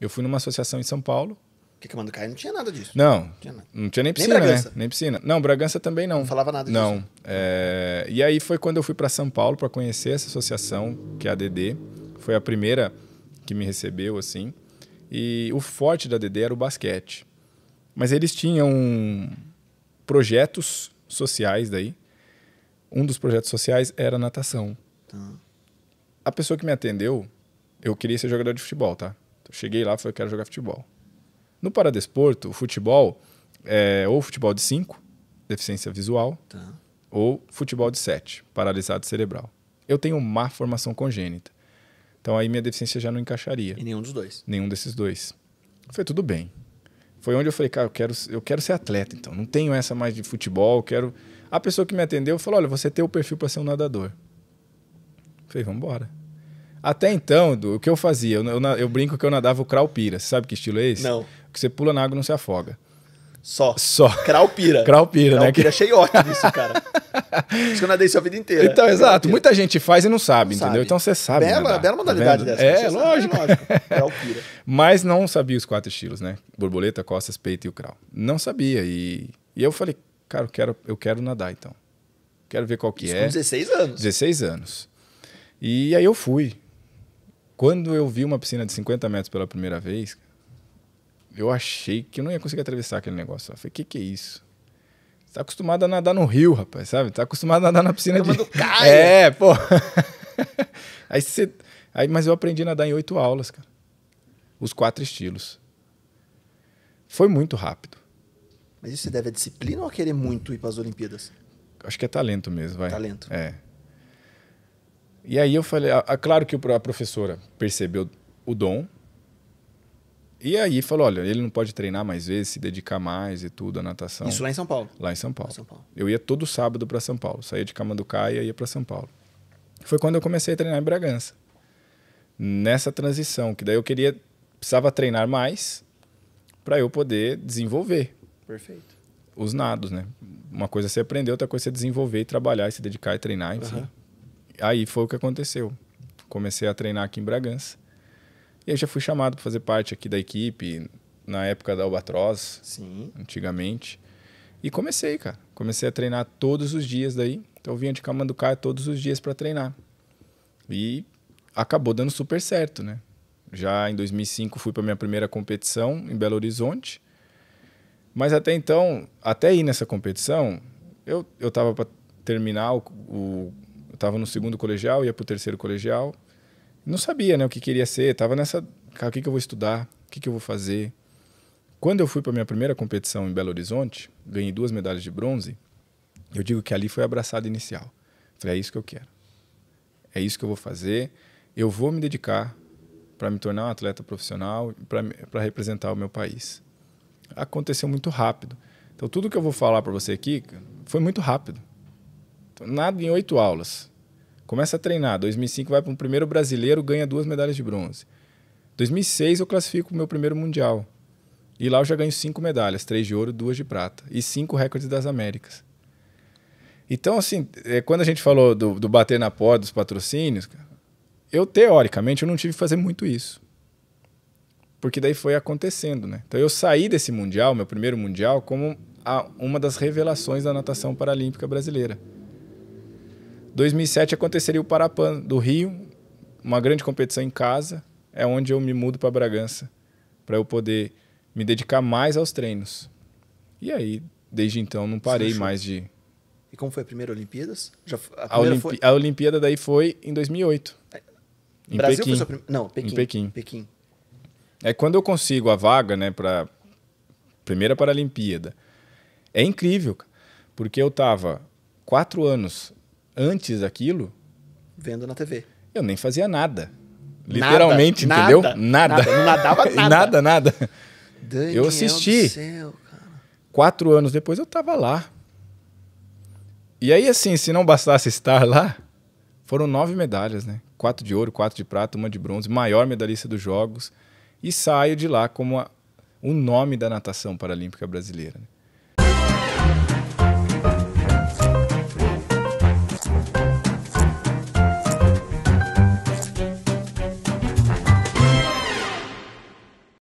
Eu fui numa associação em São Paulo. Porque Camanducaia não tinha nada disso. Não, não tinha, nada. Não tinha nem piscina, nem né? Nem piscina. Não, Bragança também não. Não falava nada disso. Não. É... E aí foi quando eu fui para São Paulo para conhecer essa associação, que é a DD. Foi a primeira que me recebeu, assim. E o forte da DD era o basquete. Mas eles tinham projetos sociais daí. Um dos projetos sociais era natação. Tá. A pessoa que me atendeu, eu queria ser jogador de futebol, tá? Então, cheguei lá e falei, eu quero jogar futebol. No Paradesporto, o futebol é ou futebol de 5, deficiência visual, tá. ou futebol de 7, paralisado cerebral. Eu tenho má formação congênita. Então aí minha deficiência já não encaixaria. E nenhum dos dois? Nenhum desses dois. Foi tudo bem. Foi onde eu falei, cara, eu quero, eu quero ser atleta, então. Não tenho essa mais de futebol, quero... A pessoa que me atendeu falou, olha, você tem o perfil para ser um nadador. Eu falei, vamos embora. Até então, Edu, o que eu fazia? Eu, eu, eu brinco que eu nadava o Kraupira. Você sabe que estilo é esse? Não. Que você pula na água e não se afoga. Só. Só. Kraupira. Kraupira, né? Kraupira, achei é ótimo isso, cara. isso que eu nadei sua vida inteira. Então, exato. Muita gente faz e não sabe, não entendeu? Sabe. Então você sabe. Bela, nadar, bela tá modalidade tá dessa. É, lógico. Sabe, é lógico. Mas não sabia os quatro estilos, né? Borboleta, costas, peito e o crawl. Não sabia. E, e eu falei, cara, eu quero, eu quero nadar então. Quero ver qual que isso é. Com 16 anos. 16 anos. E aí eu fui. Quando eu vi uma piscina de 50 metros pela primeira vez, eu achei que eu não ia conseguir atravessar aquele negócio. Eu falei, o que, que é isso? Você tá acostumado a nadar no rio, rapaz, sabe? Tá acostumado a nadar na piscina de... Caia. É, pô. aí você... Aí, mas eu aprendi a nadar em oito aulas, cara. Os quatro estilos. Foi muito rápido. Mas isso você deve à disciplina ou a querer muito ir para as Olimpíadas? Acho que é talento mesmo, vai. Talento. É. E aí eu falei, a, ah, a, ah, claro que a professora percebeu o dom. E aí falou, olha, ele não pode treinar mais vezes, se dedicar mais e tudo à natação. Isso lá em São Paulo. Lá em São Paulo. São Paulo. Eu ia todo sábado para São Paulo, saía de Camanducaia e ia para São Paulo. Foi quando eu comecei a treinar em Bragança. Nessa transição, que daí eu queria precisava treinar mais para eu poder desenvolver. Perfeito. Os nados, né? Uma coisa é você aprender, outra coisa é você desenvolver e trabalhar e se dedicar e treinar, enfim. Uhum aí foi o que aconteceu. Comecei a treinar aqui em Bragança. E eu já fui chamado para fazer parte aqui da equipe, na época da Albatroz, Sim. antigamente. E comecei, cara. Comecei a treinar todos os dias daí. Então eu vinha de Camanducaia todos os dias para treinar. E acabou dando super certo, né? Já em 2005 fui para minha primeira competição em Belo Horizonte. Mas até então, até ir nessa competição, eu, eu tava para terminar o, o, estava no segundo colegial, ia para o terceiro colegial. Não sabia né, o que queria ser, estava nessa. O que, que eu vou estudar? O que, que eu vou fazer? Quando eu fui para minha primeira competição em Belo Horizonte, ganhei duas medalhas de bronze. Eu digo que ali foi a abraçada inicial. Falei, é isso que eu quero. É isso que eu vou fazer. Eu vou me dedicar para me tornar um atleta profissional, para representar o meu país. Aconteceu muito rápido. Então, tudo que eu vou falar para você aqui foi muito rápido. Então, nada em oito aulas. Começa a treinar. 2005 vai para um primeiro brasileiro, ganha duas medalhas de bronze. 2006 eu classifico o meu primeiro mundial. E lá eu já ganho cinco medalhas, três de ouro, duas de prata e cinco recordes das Américas. Então, assim, eh, quando a gente falou do, do bater na porta dos patrocínios, eu teoricamente eu não tive que fazer muito isso. Porque daí foi acontecendo, né? Então eu saí desse mundial, meu primeiro mundial, como a, uma das revelações da natação paralímpica brasileira. 2007 aconteceria o Parapan do Rio, uma grande competição em casa, é onde eu me mudo para Bragança, para eu poder me dedicar mais aos treinos. E aí, desde então, não parei mais de. E como foi a primeira Olimpíadas? Já, a, a, foi... a Olimpíada daí foi em 2008. É... Em Brasil Pequim. foi prim... Não, Pequim. Em Pequim. Pequim. É quando eu consigo a vaga, né, para primeira Paralimpíada. É incrível, porque eu tava quatro anos antes daquilo. Vendo na TV. Eu nem fazia nada. Literalmente, nada, entendeu? Nada. nada. Não nadava nada. nada, nada. Daniel eu assisti. Céu, Quatro anos depois eu tava lá. E aí, assim, se não bastasse estar lá, foram nove medalhas, né? Quatro de ouro, quatro de prata, uma de bronze, maior medalhista dos Jogos. E saio de lá como a, o nome da natação paralímpica brasileira. Né?